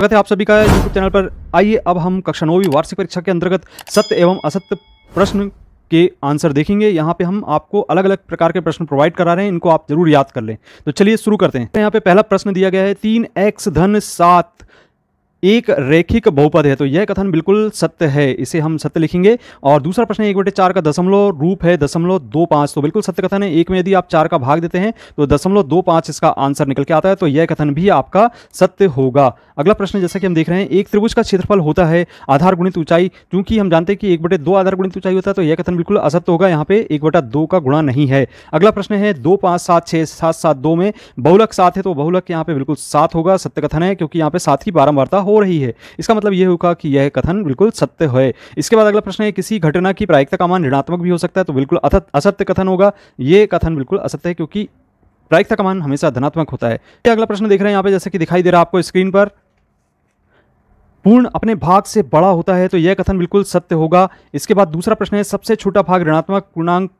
स्वागत है आप सभी का यूट्यूब चैनल पर आइए अब हम कक्षा नौवीं वार्षिक परीक्षा के अंतर्गत सत्य एवं असत्य प्रश्न के आंसर देखेंगे यहाँ पे हम आपको अलग अलग प्रकार के प्रश्न प्रोवाइड करा रहे हैं इनको आप जरूर याद कर लें तो चलिए शुरू करते हैं यहाँ पे पहला प्रश्न दिया गया है तीन एक्स धन सात एक रेखिक बहुपद है तो यह कथन बिल्कुल सत्य है इसे हम सत्य लिखेंगे और दूसरा प्रश्न एक बटे चार का दशमलव रूप है दशमलव दो पांच तो बिल्कुल सत्य कथन है एक में यदि आप चार का भाग देते हैं तो दशमलव दो पांच इसका आंसर निकल के आता है तो यह कथन भी आपका सत्य होगा अगला प्रश्न जैसा कि हम देख रहे हैं एक त्रिभुज का क्षेत्रफल होता है आधार गुणित ऊंचाई क्योंकि हम जानते हैं कि एक बटे दो आधार गुणित ऊंचाई होता है तो यह कथन बिल्कुल असत्य होगा यहाँ पे एक बटा दो का गुणा नहीं है अगला प्रश्न है दो पांच सात छह सात सात दो में बहुलक सात है तो बहुलक यहाँ पे बिल्कुल सात होगा सत्य कथन है क्योंकि यहाँ पे सात की बारंबारता हो रही है इसका मतलब यह होगा कि यह कथन बिल्कुल सत्य है इसके बाद अगला प्रश्न है किसी घटना की प्रायिकता का मान ऋणात्मक भी हो सकता है तो बिल्कुल असत्य कथन होगा यह कथन बिल्कुल असत्य है क्योंकि प्रायिकता का मान हमेशा धनात्मक होता है अगला प्रश्न देख रहे हैं यहां पर जैसे कि दिखाई दे रहा है आपको स्क्रीन पर पूर्ण अपने भाग से बड़ा होता है तो यह कथन बिल्कुल सत्य होगा इसके बाद दूसरा प्रश्न है सबसे छोटा भाग ऋणात्मक पूर्णांक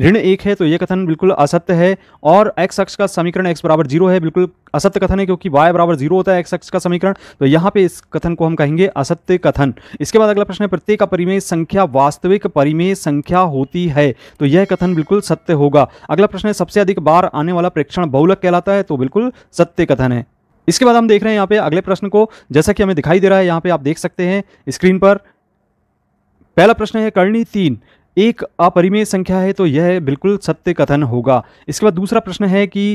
ऋण एक है तो यह कथन बिल्कुल असत्य है और एक्स अक्ष का समीकरण एक्स बराबर जीरो है बिल्कुल असत्य कथन है क्योंकि वाई बराबर जीरो होता है एक्स अक्ष का समीकरण तो यहाँ पे इस कथन को हम कहेंगे असत्य कथन इसके बाद अगला प्रश्न है प्रत्येक परिमेय संख्या वास्तविक परिमेय संख्या होती है तो यह कथन बिल्कुल सत्य होगा अगला प्रश्न है सबसे अधिक बार आने वाला प्रेक्षण बहुलक कहलाता है तो बिल्कुल सत्य कथन है इसके बाद हम देख रहे हैं यहाँ पे अगले प्रश्न को जैसा कि हमें दिखाई दे रहा है यहाँ पे आप देख सकते हैं स्क्रीन पर पहला प्रश्न है करणी तीन एक अपरिमेय संख्या है तो यह बिल्कुल सत्य कथन होगा इसके बाद दूसरा प्रश्न है कि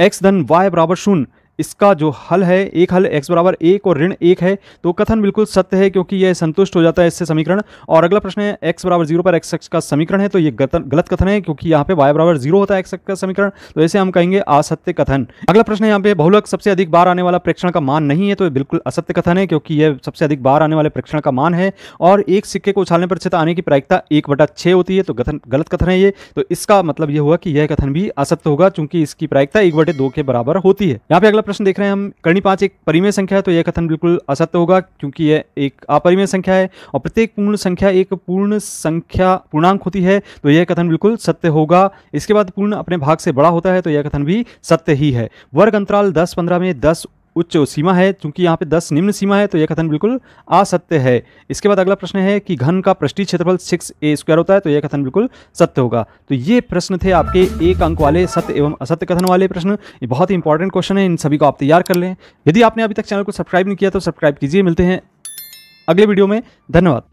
एक्स धन वाई बराबर शून्य इसका जो हल है एक हल एक्स बराबर एक और ऋण एक है तो कथन बिल्कुल सत्य है क्योंकि यह संतुष्ट हो जाता है इससे समीकरण और अगला प्रश्न है एक्स बराबर जीरो पर एक्स का समीकरण है तो ये गलत कथन है क्योंकि यहाँ पे वाई बराबर जीरो होता है एक्स का समीकरण तो ऐसे हम कहेंगे असत्य कथन अगला प्रश्न यहाँ पे बहुलक सबसे अधिक बार आने वाला प्रेक्षण का मान नहीं है तो बिल्कुल असत्य कथन है क्योंकि यह सबसे अधिक बार आने वाले प्रेक्षण का मान है और एक सिक्के को उछालने पर छित आने की प्रायिकता एक बटा होती है तो कथन गलत कथन है ये तो इसका मतलब यह हुआ कि यह कथन भी असत्य होगा चूंकि इसकी प्रायिकता एक बटे के बराबर होती है यहाँ पे अगला प्रश्न देख रहे हैं हम करणी पांच एक परिमेय संख्या है तो यह कथन बिल्कुल असत्य होगा क्योंकि यह एक अपरिमेय संख्या है और प्रत्येक पूर्ण संख्या एक पूर्ण संख्या पूर्णांक होती है तो यह कथन बिल्कुल सत्य होगा इसके बाद पूर्ण अपने भाग से बड़ा होता है तो यह कथन भी सत्य ही है वर्ग अंतराल दस पंद्रह में दस उच्च सीमा है क्योंकि यहाँ पे 10 निम्न सीमा है तो यह कथन बिल्कुल असत्य है इसके बाद अगला प्रश्न है कि घन का पृष्ठी क्षेत्रफल सिक्स ए स्क्वायर होता है तो यह कथन बिल्कुल सत्य होगा तो ये प्रश्न थे आपके एक अंक वाले सत्य एवं असत्य कथन वाले प्रश्न ये बहुत ही इंपॉर्टेंट क्वेश्चन है इन सभी को आप तैयार कर लें यदि आपने अभी तक चैनल को सब्सक्राइब नहीं किया तो सब्सक्राइब कीजिए मिलते हैं अगले वीडियो में धन्यवाद